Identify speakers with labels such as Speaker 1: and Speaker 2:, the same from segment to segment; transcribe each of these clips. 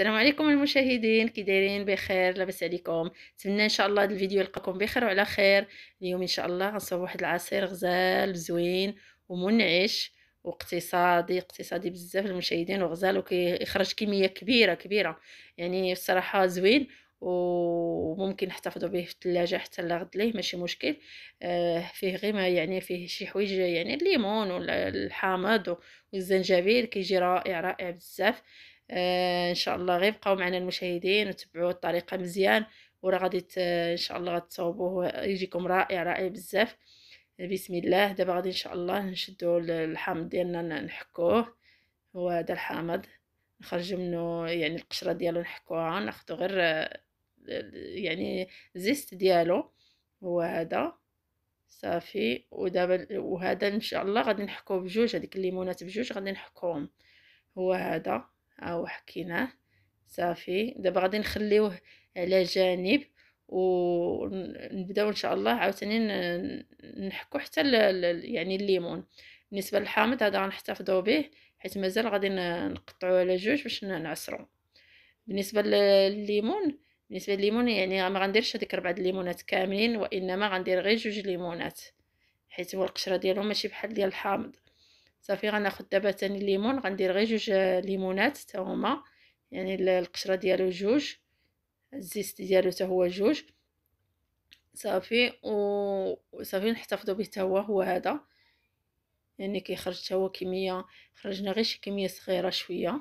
Speaker 1: السلام عليكم المشاهدين كي دايرين بخير لاباس عليكم نتمنى ان شاء الله هذا الفيديو يلقاكم بخير وعلى خير اليوم ان شاء الله غنصاوب واحد العصير غزال زوين ومنعش واقتصادي اقتصادي بزاف المشاهدين وغزال وكيخرج كميه كبيره كبيره يعني الصراحه زوين وممكن نحتفظوا به في الثلاجه حتى لغد ليه ماشي مشكل آه فيه غير ما يعني فيه شي حوايج يعني الليمون والحامض والزنجبيل كيجي رائع رائع بزاف ان شاء الله غير بقاو معنا المشاهدين وتبعوا الطريقه مزيان وراه غادي ان شاء الله غتصاوبوه يجيكم رائع رائع بزاف بسم الله دابا غادي ان شاء الله نشدو الحامض ديالنا نحكوه هو هذا الحامض نخرج منه يعني القشره ديالو نحكوها ناخذ غير يعني زيست ديالو هو هذا صافي ودابا وهذا ان شاء الله غادي نحكوه بجوج هذيك الليمونات بجوج غادي نحكوهم هو هذا هاو حكيناه صافي دابا غادي نخليوه على جانب ونبداو ان شاء الله عاوتاني نحكو حتى يعني الليمون بالنسبه للحامض هذا غنحتفظوا به حيت مازال غادي نقطعوه على جوج باش نعصرو بالنسبه للليمون بالنسبه للليمون يعني ما غنديرش هذيك ربعه الليمونات كاملين وانما غندير غير جوج ليمونات حيت هو القشره ديالهم ماشي بحال ديال الحامض صافي غناخد دابا تاني الليمون غندير غير جوج آه، ليمونات حتى هما يعني القشره ديالو جوج الزيت ديالو حتى هو جوج صافي وصافي نحتفظوا به حتى هو هو هذا يعني كيخرج حتى هو كميه خرجنا غير شي كميه صغيره شويه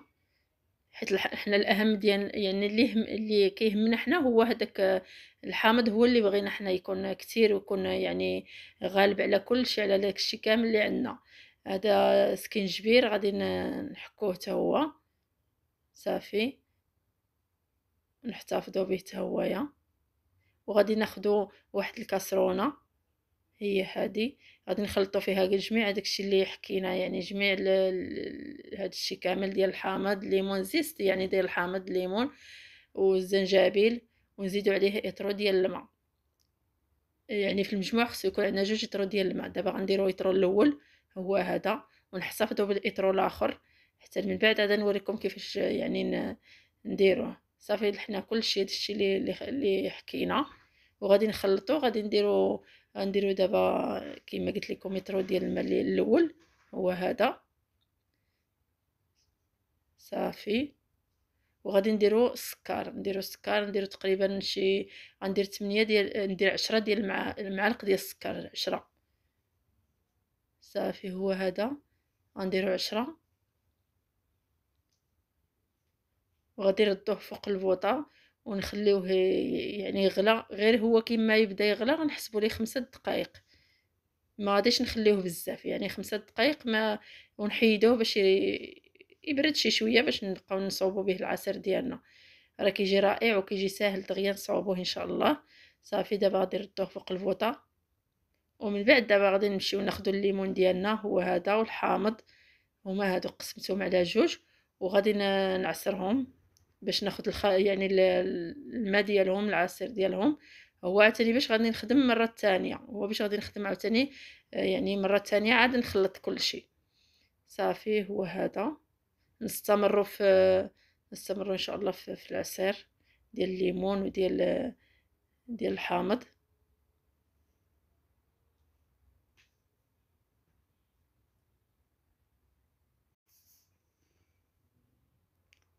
Speaker 1: حيت حنا الاهم ديال يعني اللي هم اللي كيهمنا حنا هو هذاك آه، الحامض هو اللي بغينا حنا يكون كثير ويكون يعني غالب على كل شيء على داكشي كامل اللي عندنا هذا سكنجبير غادي نحكوه تا هو صافي نحتفظوا به تا هويا وغادي ناخذوا واحد الكاسرونه هي هادي غادي نخلطوا فيها جميع داكشي اللي حكينا يعني جميع هذا الشيء كامل ديال الحامض ليمون زيست يعني ديال الحامض ليمون والزنجبيل ونزيدوا عليه اطرو ديال الماء يعني في المجموع خصو يكون عندنا جوج اطرو ديال الماء دابا غنديروا اطرو الاول هو هذا ونحتفظوا بالاطرو الاخر حتى من بعد عاد نوريكم كيفاش يعني نديروه صافي حنا كلشي هادشي اللي اللي حكينا وغادي نخلطو غادي نديرو غنديرو دابا كما قلت لكم اطرو ديال الماء الاول هو هذا صافي وغادي نديرو السكر نديرو السكر نديرو تقريبا شي غندير 8 ديال ندير 10 ديال المعالق ديال السكر 10 صافي هو هذا غنديرو عشرة وغادي نردوه فوق البوطه ونخليوه يعني يغلى غير هو كيما يبدا يغلى غنحسبوا ليه خمسة دقائق ما غاديش نخليوه بزاف يعني خمسة دقائق ما ونحيدوه باش يبرد شي شويه باش نبقاو نصوبو به العصير ديالنا راه كيجي رائع وكيجي ساهل دغيا نصوبوه ان شاء الله صافي دابا غادي نردوه فوق البوطا ومن بعد دابا غادي نمشيو ناخدو الليمون ديالنا هو هذا والحامض هما هادو قسمتهم على جوج وغادي نعصرهم باش ناخد الخ... يعني الماء ديالهم العصير ديالهم هو عاوتاني باش غادي نخدم المره الثانيه هو باش غادي نخدم عاوتاني آه، يعني مره ثانيه عاد نخلط كل شيء صافي هو هذا نستمروا في نستمروا ان شاء الله في, في العصير ديال الليمون وديال ديال الحامض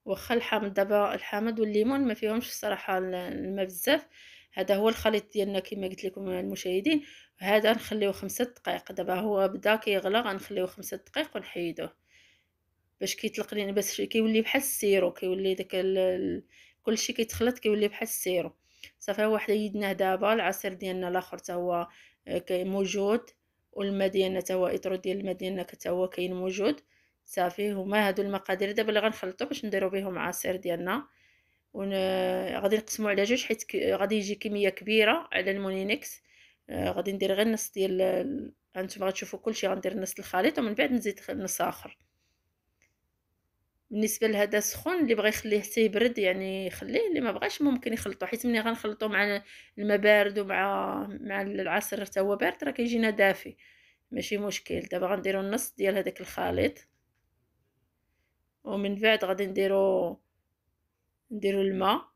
Speaker 1: وخا الحامض دابا الحامض والليمون ما فيهمش الصراحه الماء بزاف هذا هو الخليط ديالنا كما قلت لكم المشاهدين هذا نخليوه خمسة دقائق دابا هو بدا كيغلى غنخليوه خمسة دقائق ونحيدوه باش كيطلق لينا باش كيولي بحال السيرو كيولي داك كلشي كيتخلط كيولي بحال السيرو صافي هو حيدناه يدناه دابا العصير ديالنا الاخر تا هو آه، موجود والماء ديالنا تا هو اطرو ديال الماء ديالنا حتى هو كاين موجود صافي هما هادو المقادير دابا اللي غنخلطو باش نديرو بهم عصير ديالنا ون غادي نقسمو على جوج حيت ك... غادي يجي كميه كبيره على المونينكس آه، غادي ندير غير نص ديال انتما غتشوفوا كلشي غندير نص الخليط ومن بعد نزيد نص اخر بالنسبه لهذا سخون اللي بغى يخليه حتى يبرد يعني يخليه اللي ما بغاش ممكن يخلطو حيت ملي غنخلطو مع الماء بارد ومع مع العصير حتى هو بارد راه كيجينا دافي ماشي مشكل دابا غنديرو النص ديال هذاك الخليط ومن بعد غادي نديرو نديرو الماء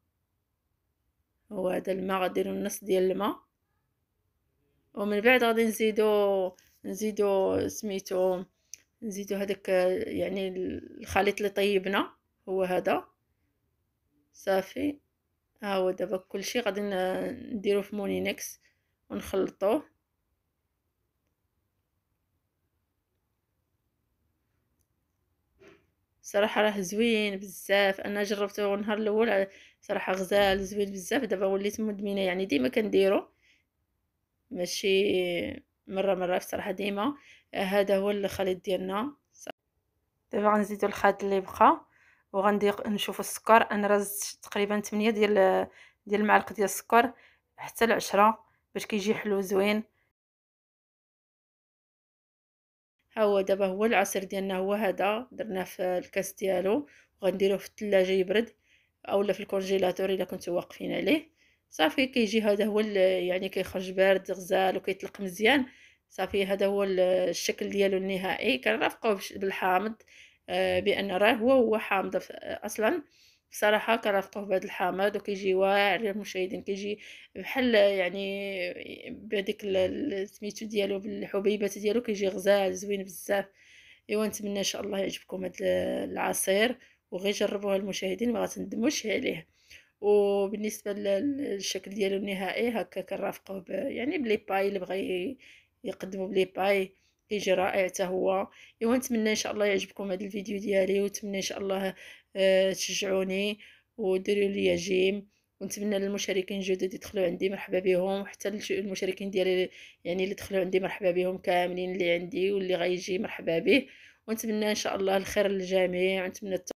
Speaker 1: هو هذا الماء غنديرو نص ديال الماء ومن بعد غادي نزيدو نزيدو سميتو نزيدو هذاك يعني الخليط اللي طيبنا هو هذا صافي ها هو دابا كلشي غادي نديرو في مونينكس ونخلطوه صراحه راه زوين بزاف انا جربته النهار الاول صراحه غزال زوين بزاف دابا وليت مدمنه يعني ديما كنديرو ماشي مره مره صراحة ديما هذا هو الخليط ديالنا دابا غنزيدو الخليط اللي بقى وغندير نشوف السكر انا رزت تقريبا 8 ديال ديال المعلقه ديال السكر حتى ل 10 باش كيجي حلو زوين ها هو دابا هو العصير ديالنا هو هذا درناه في الكاس ديالو وغنديروه في الثلاجه يبرد اولا في الكونجيلاتور الا كنتو واقفين عليه صافي كيجي هذا هو يعني كيخرج بارد غزال وكيطلق مزيان صافي هذا هو الشكل ديالو النهائي كنرافقوه بالحامض آه، بان راه هو هو حامض آه، اصلا بصراحة كنرفقوه بهاد الحامض وكيجي واعر للمشاهدين كيجي بحال يعني بهذيك سميتو ديالو بالحبيبات ديالو كيجي غزال زوين بزاف ايوا نتمنى ان شاء الله يعجبكم هاد العصير وغير جربوه المشاهدين ما غتندموش عليه وبالنسبه للشكل ديالو النهائي هكا كنرافقوه يعني بلي باي اللي بغى يقدموا بلي باي كيجي رائع حتى هو ايوا نتمنى ان شاء الله يعجبكم هذا الفيديو ديالي ونتمنى ان شاء الله آه، تشجعوني وديروا لي جيم ونتمنى للمشاركين الجدد يدخلوا عندي مرحبا بهم وحتى المشاركين ديالي يعني اللي دخلوا عندي مرحبا بهم كاملين اللي عندي واللي غيجي مرحبا به ونتمنى ان شاء الله الخير للجميع ونتمنى